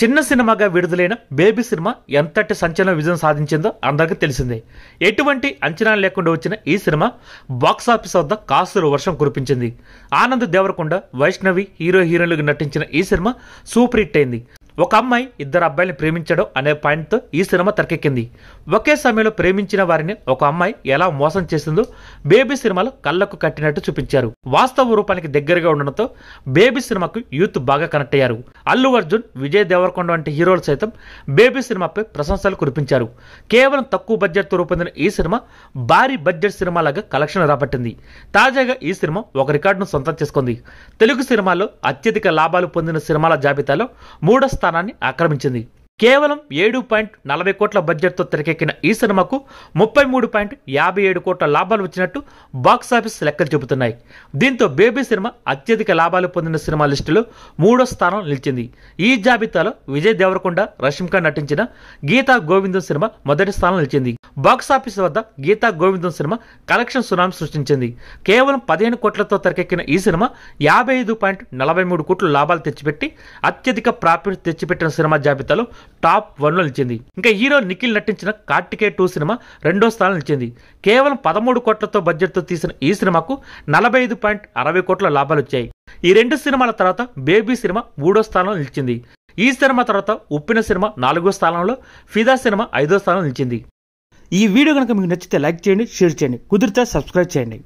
చిన్న సినిమాగా విడుదలైన బేబీ సినిమా ఎంతటి సంచలన విజయం సాధించిందో అందరికీ తెలిసిందే ఎటువంటి అంచనా లేకుండా వచ్చిన ఈ సినిమా బాక్సాఫీస్ వద్ద కాసులు వర్షం కురిపించింది ఆనంద్ దేవరకొండ వైష్ణవి హీరో హీరోయిన్లుగా నటించిన ఈ సినిమా సూపర్ హిట్ అయింది ఒక అమ్మాయి ఇద్దరు అబ్బాయిని ప్రేమించడం అనే పాయింట్తో ఈ సినిమా తెరకెక్కింది ఒకే సమయంలో ప్రేమించిన వారిని ఒక అమ్మాయి ఎలా మోసం చేసిందో బేబీ సినిమాలో కళ్ళకు కట్టినట్టు చూపించారు వాస్తవ రూపానికి దగ్గరగా ఉండడంతో బేబీ సినిమాకు యూత్ బాగా కనెక్ట్ అయ్యారు అల్లు అర్జున్ విజయ్ దేవరకొండ వంటి హీరోలు సైతం బేబీ సినిమాపై ప్రశంసలు కురిపించారు కేవలం తక్కువ బడ్జెట్తో రూపొందిన ఈ సినిమా భారీ బడ్జెట్ సినిమాలాగా కలెక్షన్ రాబట్టింది తాజాగా ఈ సినిమా ఒక రికార్డును సొంతం చేసుకుంది తెలుగు సినిమాలో అత్యధిక లాభాలు పొందిన సినిమాల జాబితాలో మూడో స్థాయి స్థానాన్ని ఆక్రమించింది కేవలం ఏడు పాయింట్ నలభై కోట్ల బడ్జెట్తో తెరకెక్కిన ఈ సినిమాకు ముప్పై మూడు పాయింట్ యాభై ఏడు కోట్ల లాభాలు వచ్చినట్టు బాక్సాఫీస్ లెక్కలు చెబుతున్నాయి దీంతో బేబీ సినిమా అత్యధిక లాభాలు పొందిన సినిమా లిస్టులో మూడో స్థానం నిలిచింది ఈ జాబితాలో విజయ్ దేవరకొండ రష్మిక నటించిన గీతా గోవిందం సినిమా మొదటి స్థానం నిలిచింది బాక్సాఫీస్ వద్ద గీతా గోవిందం సినిమా కలెక్షన్ సునామీ సృష్టించింది కేవలం పదిహేను కోట్లతో తెరకెక్కిన ఈ సినిమా యాభై ఐదు పాయింట్ నలభై మూడు కోట్ల లాభాలు తెచ్చిపెట్టి అత్యధిక ప్రాఫిట్ తెచ్చిపెట్టిన సినిమా జాబితాలో టాప్ వన్లో నిలిచింది ఇంకా హీరో నిఖిల్ నటించిన కార్టికే టూ సినిమా రెండో స్థానం నిలిచింది కేవలం పదమూడు కోట్లతో బడ్జెట్తో తీసిన ఈ సినిమాకు నలభై ఐదు పాయింట్ అరవై కోట్ల లాభాలు వచ్చాయి ఈ రెండు సినిమాల తర్వాత బేబీ సినిమా మూడో స్థానంలో నిలిచింది ఈ సినిమా తర్వాత ఉప్పిన సినిమా నాలుగో స్థానంలో ఫిదా సినిమా ఐదో స్థానంలో నిలిచింది ఈ వీడియో కనుక మీకు నచ్చితే లైక్ చేయండి షేర్ చేయండి కుదిరితే సబ్స్క్రైబ్ చేయండి